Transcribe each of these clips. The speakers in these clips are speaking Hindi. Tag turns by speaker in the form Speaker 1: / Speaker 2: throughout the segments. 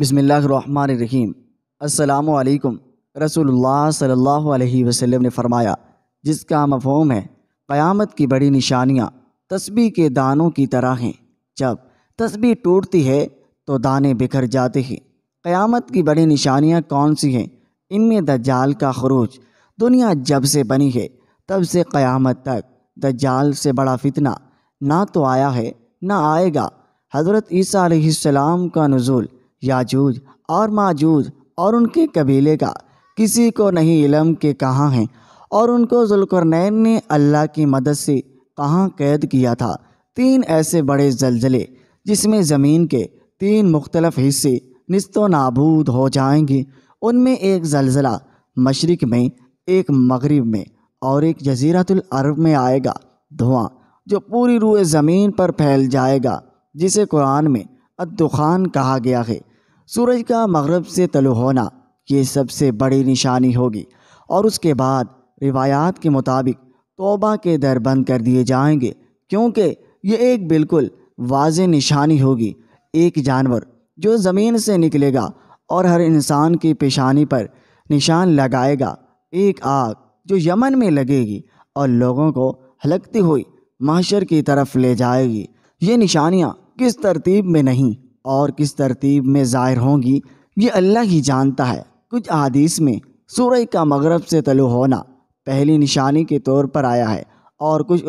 Speaker 1: बसमीम अल्लाम रसूलुल्लाह सल्लल्लाहु अलैहि वसल्लम ने फरमाया जिसका मफहम है क़यामत की बड़ी निशानियाँ तस्बी के दानों की तरह हैं जब तस्बी टूटती है तो दाने बिखर जाते हैं क़यामत की बड़ी निशानियाँ कौन सी हैं इनमें दज्जाल का खरूज दुनिया जब से बनी है तब से क़यामत तक दज्जाल से बड़ा फितना ना तो आया है ना आएगा हज़रत ईसा का नज़ुल याजूज और माजूज और उनके कबीले का किसी को नहीं इलम के कहाँ हैं और उनको जुल्कुरनैन ने अल्लाह की मदद से कहाँ कैद किया था तीन ऐसे बड़े जलजले जिसमें ज़मीन के तीन मुख्तलफ हिस्से नस्तो नाबूद हो जाएंगे उनमें एक जलजला मशरक़ में एक मगरब में और एक जजीरतुल अरब में आएगा धुआं जो पूरी रूए ज़मीन पर फैल जाएगा जिसे कुरान में अद्दुखान कहा गया है सूरज का मगरब से तलु होना ये सबसे बड़ी निशानी होगी और उसके बाद रिवायात के मुताबिक तोबा के दर बंद कर दिए जाएंगे क्योंकि ये एक बिल्कुल वाज निशानी होगी एक जानवर जो ज़मीन से निकलेगा और हर इंसान की पेशानी पर निशान लगाएगा एक आग जो यमन में लगेगी और लोगों को हलकती हुई माशर की तरफ ले जाएगी ये निशानियाँ किस तरतीब में नहीं और किस तरतीब में ज़ाहिर होंगी ये अल्लाह ही जानता है कुछ अदीस में सूरज का मगरब से तलु होना पहली निशानी के तौर पर आया है और कुछ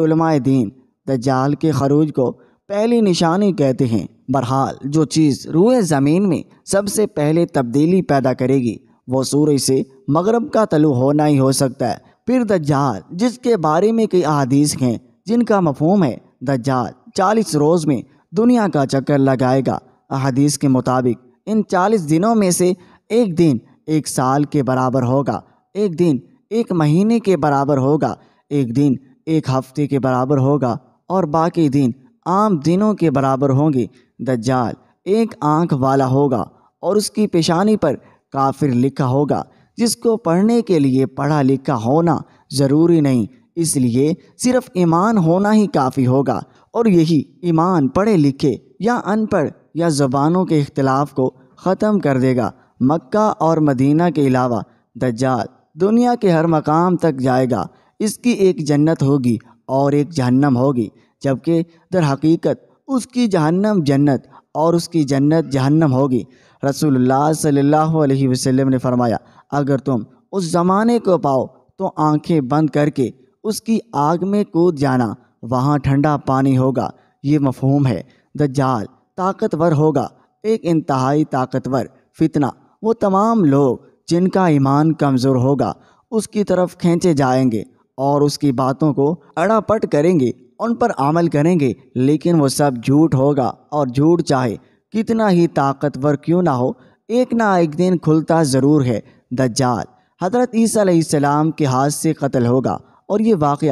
Speaker 1: दीन दज्जाल के खरूज को पहली निशानी कहते हैं बहरहाल जो चीज़ रूए ज़मीन में सबसे पहले तब्दीली पैदा करेगी वो सूर्य से मगरब का तलु होना ही हो सकता है फिर जाल जिसके बारे में कई अदीस हैं जिनका मफहम है जाल चालीस रोज़ में दुनिया का चक्कर लगाएगा अहदीस के मुताबिक इन चालीस दिनों में से एक दिन एक साल के बराबर होगा एक दिन एक महीने के बराबर होगा एक दिन एक हफ्ते के बराबर होगा और बाकी दिन आम दिनों के बराबर होंगे दज्जाल एक आंख वाला होगा और उसकी पेशानी पर काफिर लिखा होगा जिसको पढ़ने के लिए पढ़ा लिखा होना ज़रूरी नहीं इसलिए सिर्फ ईमान होना ही काफ़ी होगा और यही ईमान पढ़े लिखे या अनपढ़ या ज़बानों के इख्तलाफ को ख़त्म कर देगा मक्का और मदीना के अलावा दज्जाल दुनिया के हर मकाम तक जाएगा इसकी एक जन्नत होगी और एक जहन्नम होगी जबकि दर हकीकत उसकी जहन्नम जन्नत और उसकी जन्नत जहन्नम होगी रसूलुल्लाह सल्लल्लाहु अलैहि वसल्लम ने फरमाया अगर तुम उस ज़माने को पाओ तो आंखें बंद करके उसकी आग में कूद जाना वहाँ ठंडा पानी होगा ये मफहूम है दज्जाल ताकतवर होगा एक इंतहाई ताकतवर फितना वो तमाम लोग जिनका ईमान कमज़ोर होगा उसकी तरफ खींचे जाएंगे और उसकी बातों को अड़ापट करेंगे उन पर अमल करेंगे लेकिन वो सब झूठ होगा और झूठ चाहे कितना ही ताकतवर क्यों ना हो एक ना एक दिन खुलता ज़रूर है दज्जाल हज़रत ईसीम के हाथ से कत्ल होगा और ये वाक़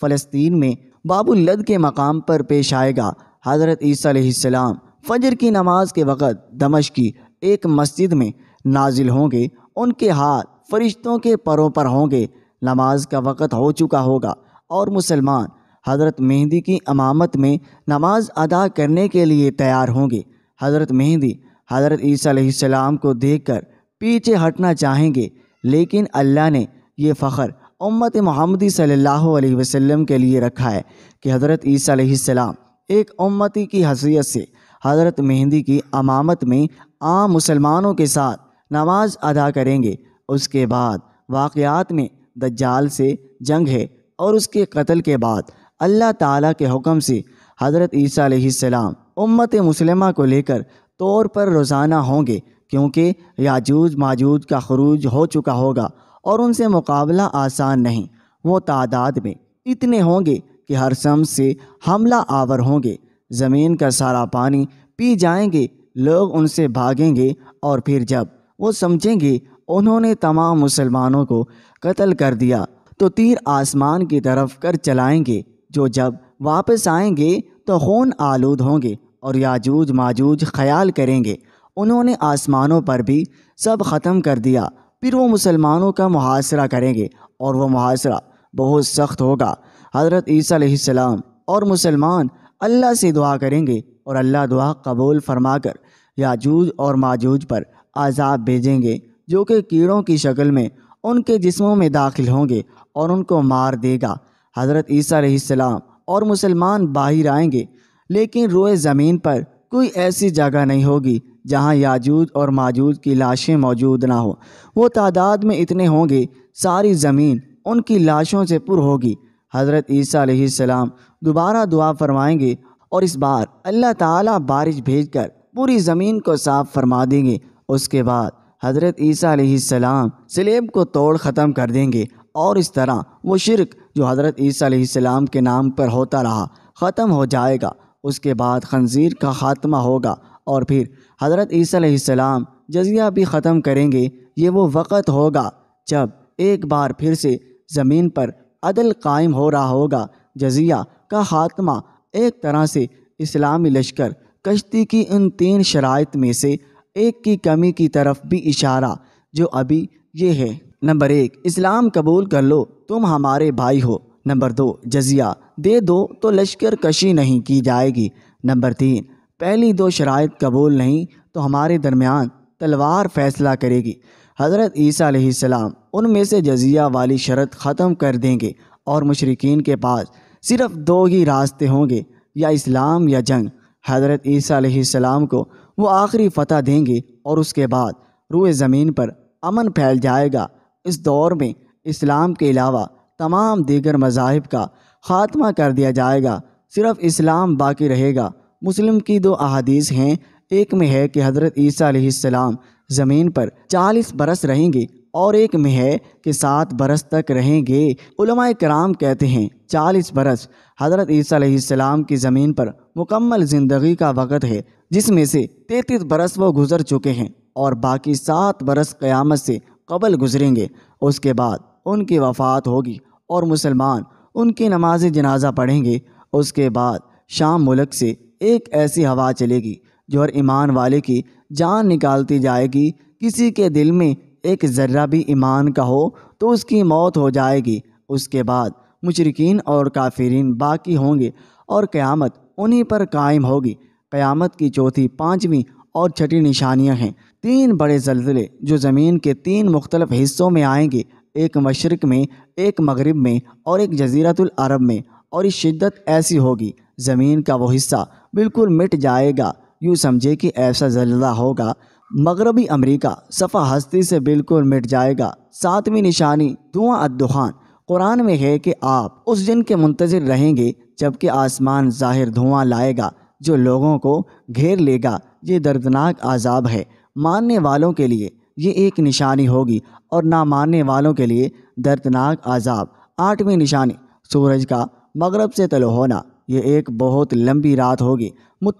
Speaker 1: फ़लस्तीन में बाबुल्लद के मकाम पर पेश आएगा हज़रत ईसीम फजर की नमाज के वक़्त दमश की एक मस्जिद में नाजिल होंगे उनके हाथ फरिश्तों के परों पर होंगे नमाज का वक़्त हो चुका होगा और मुसलमान हज़रत मेहंदी की अमामत में नमाज अदा करने के लिए तैयार होंगे हज़रत मेहंदी हज़रत ईसीम को देख कर पीछे हटना चाहेंगे लेकिन अल्लाह ने यह फ़ख्र उम्मत महमदी सल्लल्लाहु अलैहि वसल्लम के लिए रखा है कि हज़रत ईसी एक उम्मती की हसीियत से हज़रत मेहंदी की अमामत में आम मुसलमानों के साथ नमाज अदा करेंगे उसके बाद वाकयात में दज्जाल से जंग है और उसके कत्ल के बाद अल्लाह ताला के हुक्म से हज़रत ईसा सलाम उम्मत मुसलमा को लेकर तौर पर रोज़ाना होंगे क्योंकि याजूज माजूज का खरूज हो चुका होगा और उनसे मुकाबला आसान नहीं वो तादाद में इतने होंगे कि हर सम से हमला आवर होंगे ज़मीन का सारा पानी पी जाएंगे लोग उनसे भागेंगे और फिर जब वो समझेंगे उन्होंने तमाम मुसलमानों को कत्ल कर दिया तो तीर आसमान की तरफ कर चलाएंगे जो जब वापस आएंगे तो खून आलूद होंगे और याजूज माजूज ख्याल करेंगे उन्होंने आसमानों पर भी सब ख़त्म कर दिया फिर वो मुसलमानों का मुहासरा करेंगे और वह मुहासरा बहुत सख्त होगा हज़रत ईसीम और मुसलमान अल्लाह से दुआ करेंगे और अल्लाह दुआ कबूल फरमाकर याजूज और माजूज पर आज़ाब भेजेंगे जो कि कीड़ों की शक्ल में उनके जिस्मों में दाखिल होंगे और उनको मार देगा हज़रत ईसा और मुसलमान बाहर आएंगे लेकिन रोए ज़मीन पर कोई ऐसी जगह नहीं होगी जहाँ याजूज और माजूज की लाशें मौजूद ना हो वो तादाद में इतने होंगे सारी ज़मीन उनकी लाशों से पुर होगी हज़रत ईसा सलाम दोबारा दुआ फरमाएंगे और इस बार अल्लाह ताला बारिश भेजकर पूरी ज़मीन को साफ फरमा देंगे उसके बाद हज़रत ईसा सलाम सलेब को तोड़ ख़त्म कर देंगे और इस तरह वो शिरक जो हज़रत ईसा सलाम के नाम पर होता रहा ख़त्म हो जाएगा उसके बाद खंजीर का ख़ात्मा होगा और फिर हज़रत ईसा सलाम जजिया भी ख़त्म करेंगे ये वो वक़्त होगा जब एक बार फिर से ज़मीन पर अदल कायम हो रहा होगा जजिया का खात्मा एक तरह से इस्लामी लश्कर कश्ती की इन तीन शरात में से एक की कमी की तरफ भी इशारा जो अभी ये है नंबर एक इस्लाम कबूल कर लो तुम हमारे भाई हो नंबर दो जजिया दे दो तो लश्कर कशी नहीं की जाएगी नंबर तीन पहली दो शरात कबूल नहीं तो हमारे दरमियान तलवार फैसला करेगी हज़रत ईसी सलाम उनमें से जजिया वाली शरत ख़त्म कर देंगे और मशरकिन के पास सिर्फ दो ही रास्ते होंगे या इस्लाम या जंग हज़रत ईसा को वो आखिरी फतह देंगे और उसके बाद रूए ज़मीन पर अमन फैल जाएगा इस दौर में इस्लाम के अलावा तमाम दीगर मजाहब का ख़ात्मा कर दिया जाएगा सिर्फ इस्लाम बाकी रहेगा मुस्लिम की दो अहादीस हैं एक में है कि हज़रत ईसा ज़मीन पर चालीस बरस रहेंगे और एक में है कि सात बरस तक रहेंगे उलमा कराम कहते हैं चालीस बरस हज़रत ईसीम की ज़मीन पर मुकम्मल ज़िंदगी का वक़्त है जिसमें से तैतीस बरस वो गुज़र चुके हैं और बाकी सात बरस क़्यामत से कबल गुजरेंगे उसके बाद उनकी वफ़ात होगी और मुसलमान उनकी नमाज जनाजा पढ़ेंगे उसके बाद शाम मुल्क से एक ऐसी हवा चलेगी जो हर ईमान वाले की जान निकालती जाएगी किसी के दिल में एक ज़र्रा भी ईमान का हो तो उसकी मौत हो जाएगी उसके बाद मुशरकिन और काफिरीन बाकी होंगे और क़्यामत उन्हीं पर कायम होगी क़्यामत की चौथी पाँचवीं और छठी निशानियां हैं तीन बड़े जल्जले जो ज़मीन के तीन मुख्तलफ़ हिस्सों में आएंगे एक मशरक में एक मगरब में और एक जजीरतलरब अरब में और इस शिद्दत ऐसी होगी ज़मीन का वो हिस्सा बिल्कुल मिट जाएगा यूँ समझे कि ऐसा जल्जला होगा मगरबी अमरीका सफ़ा हस्ती से बिल्कुल मिट जाएगा सातवीं निशानी धुआं अदुखान कुरान में है कि आप उस दिन के मुंतज़र रहेंगे जबकि आसमान ज़ाहिर धुआं लाएगा जो लोगों को घेर लेगा ये दर्दनाक आज़ाब है मानने वालों के लिए ये एक निशानी होगी और ना मानने वालों के लिए दर्दनाक आज़ाब आठवीं निशानी सूरज का मगरब से तलो होना ये एक बहुत लंबी रात होगी व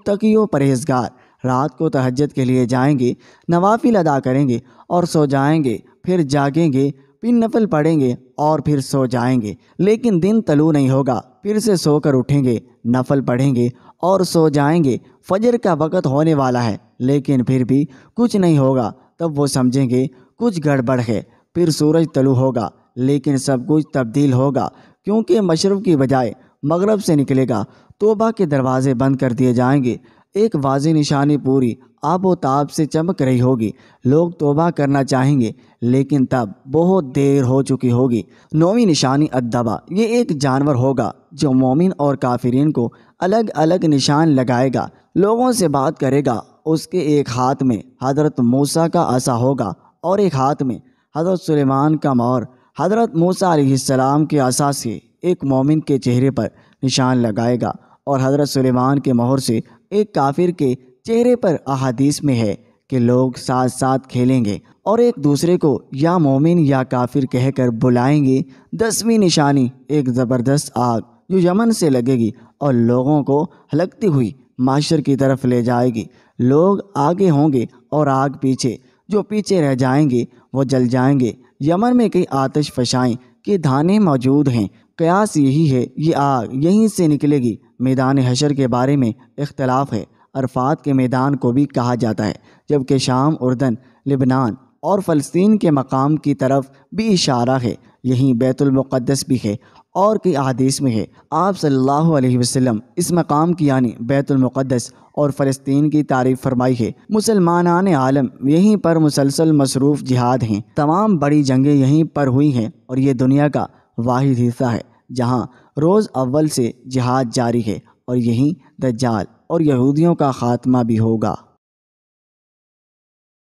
Speaker 1: परहेजगार रात को तहजद के लिए जाएंगे नवाफिल अदा करेंगे और सो जाएंगे फिर जागेंगे फिर नफल पढ़ेंगे और फिर सो जाएंगे लेकिन दिन तलू नहीं होगा फिर से सोकर उठेंगे नफल पढ़ेंगे और सो जाएंगे फजर का वक़्त होने वाला है लेकिन फिर भी कुछ नहीं होगा तब वो समझेंगे कुछ गड़बड़ है फिर सूरज तलु होगा लेकिन सब कुछ तब्दील होगा क्योंकि मशरब की बजाय मगरब से निकलेगा तोबा के दरवाजे बंद कर दिए जाएंगे एक वाजी निशानी पूरी आबो ताब से चमक रही होगी लोग तोबा करना चाहेंगे लेकिन तब बहुत देर हो चुकी होगी नौवीं निशानी अदबा ये एक जानवर होगा जो मोमिन और काफिरीन को अलग अलग निशान लगाएगा लोगों से बात करेगा उसके एक हाथ में हज़रत मूसा का आसा होगा और एक हाथ में हज़रत सलेमान का मौर हज़रत मूसा सलाम के आसा से एक मोमिन के चेहरे पर निशान लगाएगा और हज़रत सलेमान के मोहर से एक काफिर के चेहरे पर अहादीस में है कि लोग साथ साथ खेलेंगे और एक दूसरे को या मोमिन या काफिर कहकर बुलाएंगे दसवीं निशानी एक ज़बरदस्त आग जो यमन से लगेगी और लोगों को हलकती हुई माशर की तरफ ले जाएगी लोग आगे होंगे और आग पीछे जो पीछे रह जाएंगे वो जल जाएंगे यमन में कई आतश फशाएँ के दाने मौजूद हैं कयास यही है ये आग यहीं से निकलेगी मैदान हशर के बारे में इख्तलाफ है अरफात के मैदान को भी कहा जाता है जबकि शाम उर्दन लिबनान और फ़लस्तीन के मकाम की तरफ भी इशारा है यहीं बैतुलमक़दस भी है और कई अहदीस में है आप सल्लल्लाहु अलैहि वसल्लम इस मकाम की यानी बैतुलमक़दस और फ़लस्तीन की तारीफ फरमाई है मुसलमान आलम यहीं पर मुसलसल मसरूफ़ जिहाद हैं तमाम बड़ी जंगें यहीं पर हुई हैं और ये दुनिया का वाहिद हिस्सा है जहाँ रोज़ अव्वल से जिहाद जारी है और यहीं दज्जाल और यहूदियों का ख़ात्मा भी होगा